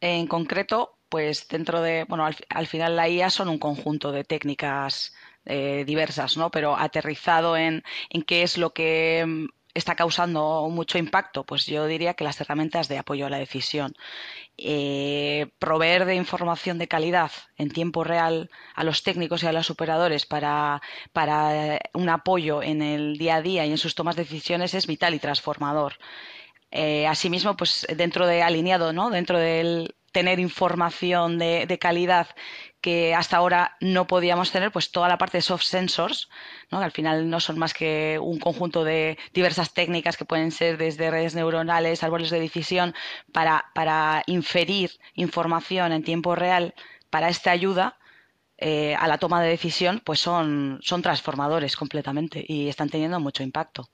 En concreto, pues dentro de, bueno, al, final la IA son un conjunto de técnicas eh, diversas, ¿no? Pero aterrizado en, qué es lo que mm, está causando mucho impacto? Pues yo diría que las herramientas de apoyo a la decisión. Eh, proveer de información de calidad en tiempo real a los técnicos y a los operadores para eh, un apoyo en el día a día y en sus tomas de decisiones es vital y transformador. Eh, asimismo, pues dentro de alineado, ¿no? Dentro del tener información de, calidad que hasta ahora no podíamos tener, pues toda la parte de soft sensors, ¿no? que al final no son más que un conjunto de diversas técnicas que pueden ser desde redes neuronales, árboles de decisión, para, para inferir información en tiempo real para esta ayuda, eh, a la toma de decisión, pues son, son transformadores completamente y están teniendo mucho impacto.